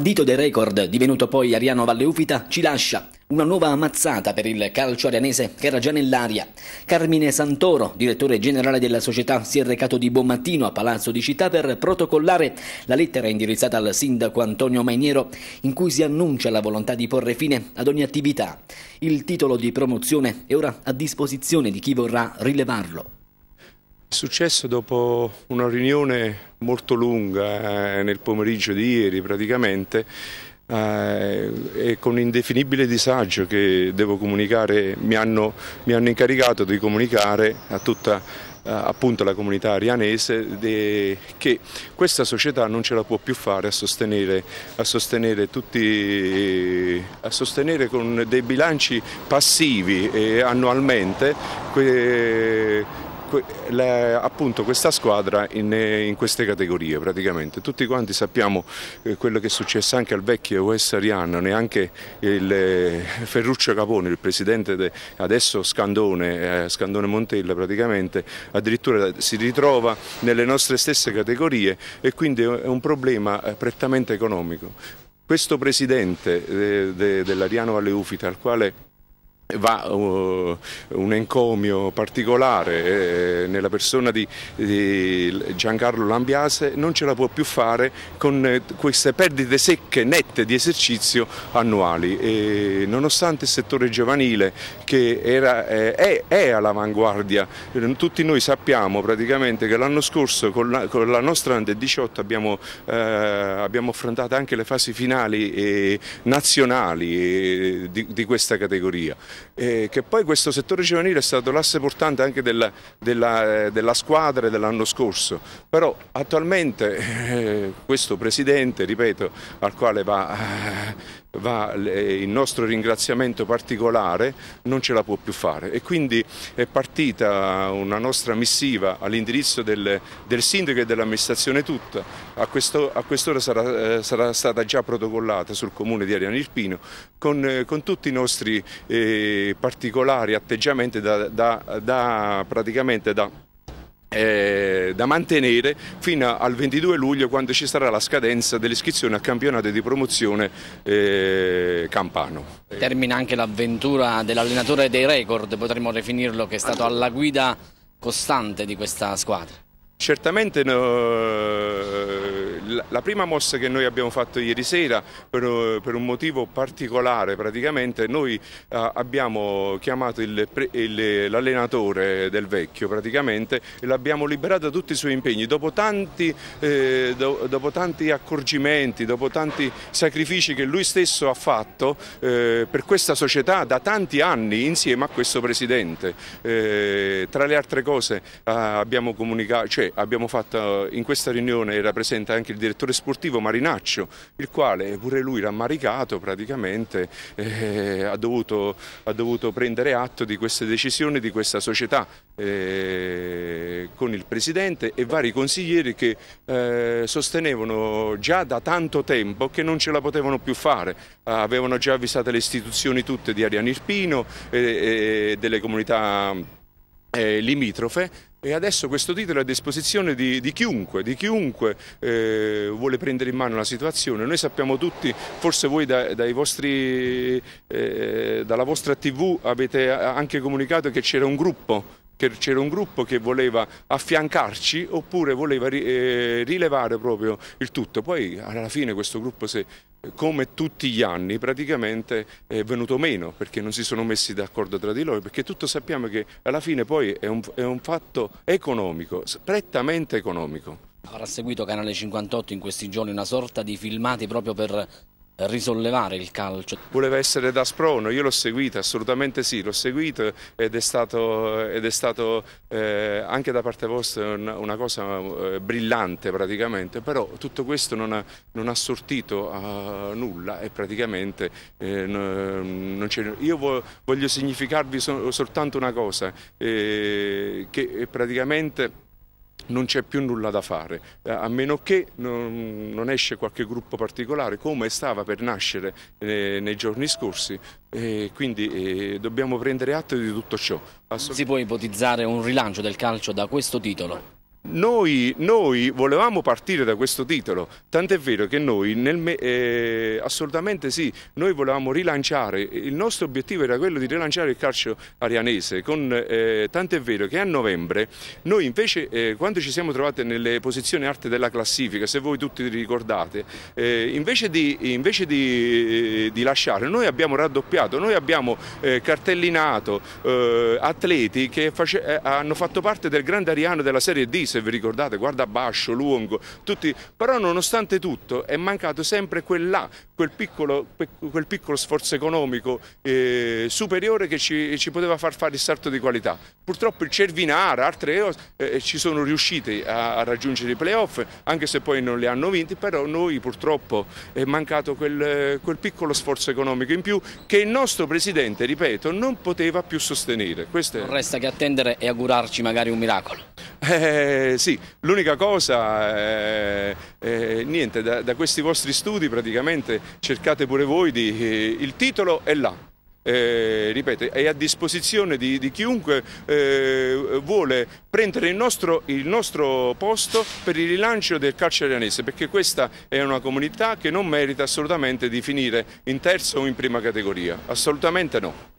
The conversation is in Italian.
Ardito dei record, divenuto poi Ariano Valleufita, ci lascia una nuova ammazzata per il calcio arianese che era già nell'aria. Carmine Santoro, direttore generale della società, si è recato di buon mattino a Palazzo di Città per protocollare la lettera indirizzata al sindaco Antonio Mainiero in cui si annuncia la volontà di porre fine ad ogni attività. Il titolo di promozione è ora a disposizione di chi vorrà rilevarlo. È successo dopo una riunione molto lunga eh, nel pomeriggio di ieri praticamente eh, e con indefinibile disagio che devo comunicare, mi hanno, mi hanno incaricato di comunicare a tutta eh, appunto la comunità arianese de, che questa società non ce la può più fare a sostenere, a sostenere, tutti, a sostenere con dei bilanci passivi eh, annualmente que, la, appunto questa squadra in, in, queste categorie praticamente. Tutti quanti sappiamo eh, quello che è successo anche al vecchio West Ariano, neanche il eh, Ferruccio Capone, il presidente de, adesso Scandone, eh, Scandone Montella praticamente, addirittura si ritrova nelle nostre stesse categorie e quindi è un problema eh, prettamente economico. Questo presidente de, de, dell'Ariano Valle Ufita, al quale Va uh, un encomio particolare eh, nella persona di, di, Giancarlo Lambiase, non ce la può più fare con eh, queste perdite secche, nette di esercizio annuali. E, nonostante il settore giovanile che era, eh, è, è all'avanguardia, eh, tutti noi sappiamo praticamente che l'anno scorso con la, con la nostra Under 18 abbiamo, eh, abbiamo, affrontato anche le fasi finali nazionali di, di questa categoria eh, che poi questo settore giovanile è stato l'asse portante anche della, della, eh, della squadra dell'anno scorso, però attualmente eh, questo presidente, ripeto, al quale va eh, va il nostro ringraziamento particolare, non ce la può più fare e quindi è partita una nostra missiva all'indirizzo del, del, sindaco e dell'amministrazione tutta, a, questo, a quest'ora sarà, eh, sarà, stata già protocollata sul comune di Ariano Irpino con, eh, con tutti i nostri eh, particolari atteggiamenti da, da, da praticamente da eh, da mantenere fino al 22 luglio quando ci sarà la scadenza dell'iscrizione al campionato di promozione eh, campano. Termina anche l'avventura dell'allenatore dei record, potremmo definirlo, che è stato alla guida costante di questa squadra. Certamente no, eh, la prima mossa che noi abbiamo fatto ieri sera per, per un motivo particolare praticamente noi ah, abbiamo chiamato l'allenatore del vecchio praticamente e l'abbiamo liberato da tutti i suoi impegni dopo tanti, eh, do, dopo tanti, accorgimenti, dopo tanti sacrifici che lui stesso ha fatto eh, per questa società da tanti anni insieme a questo Presidente. Eh, tra le altre cose eh, abbiamo comunicato, cioè, abbiamo fatto eh, in questa riunione era presente anche il direttore sportivo Marinaccio, il quale pure lui rammaricato praticamente eh, ha, dovuto, ha, dovuto, prendere atto di queste decisioni di questa società eh, con il presidente e vari consiglieri che eh, sostenevano già da tanto tempo che non ce la potevano più fare, avevano già avvisato le istituzioni tutte di Ariano Irpino e, e delle comunità eh, limitrofe e adesso questo titolo è a disposizione di, di chiunque, di chiunque eh, vuole prendere in mano la situazione. Noi sappiamo tutti, forse voi da, vostri, eh, dalla vostra tv avete anche comunicato che c'era un gruppo c'era un gruppo che voleva affiancarci oppure voleva eh, rilevare proprio il tutto. Poi alla fine questo gruppo si è come tutti gli anni praticamente è venuto meno perché non si sono messi d'accordo tra di loro perché tutto sappiamo che alla fine poi è un, è un fatto economico, prettamente economico. Avrà seguito Canale 58 in questi giorni una sorta di filmati proprio per risollevare il calcio. Voleva essere da sprono, io l'ho seguito, assolutamente sì, l'ho seguito ed è stato, ed è stato eh, anche da parte vostra una, una cosa eh, brillante praticamente, però tutto questo non ha, non ha sortito a nulla e praticamente eh, non c'è... Io voglio, voglio significarvi so, soltanto una cosa, eh, che eh, praticamente non c'è più nulla da fare, eh, a meno che non, esce qualche gruppo particolare come stava per nascere eh, nei giorni scorsi, eh, quindi dobbiamo prendere atto di tutto ciò. Si può ipotizzare un rilancio del calcio da questo titolo? Noi, noi, volevamo partire da questo titolo, tant'è vero che noi, nel, eh, assolutamente sì, noi volevamo rilanciare, il nostro obiettivo era quello di rilanciare il calcio arianese, con, eh, tant'è vero che a novembre noi invece eh, quando ci siamo trovati nelle posizioni alte della classifica, se voi tutti ricordate, eh, invece, di, invece di, eh, di, lasciare noi abbiamo raddoppiato, noi abbiamo eh, cartellinato atleti che hanno fatto parte del grande ariano della Serie D, se vi ricordate, guarda Bascio, Luongo, tutti, però nonostante tutto è mancato sempre quel là, quel piccolo, quel piccolo sforzo economico eh, superiore che ci, ci, poteva far fare il salto di qualità. Purtroppo il Cervinara, altre eh, eh, ci sono riusciti a, a raggiungere i playoff, anche se poi non li hanno vinti, però noi purtroppo è mancato quel, quel piccolo sforzo economico in più che il nostro Presidente, ripeto, non poteva più sostenere. Queste... Non resta che attendere e augurarci magari un miracolo. Eh, sì, l'unica cosa, eh, eh, niente, da, da, questi vostri studi praticamente cercate pure voi, di, eh, il titolo è là. Eh, ripeto, è a disposizione di, di chiunque eh, vuole prendere il nostro, il nostro, posto per il rilancio del calcio arianese, perché questa è una comunità che non merita assolutamente di finire in terza o in prima categoria, assolutamente no.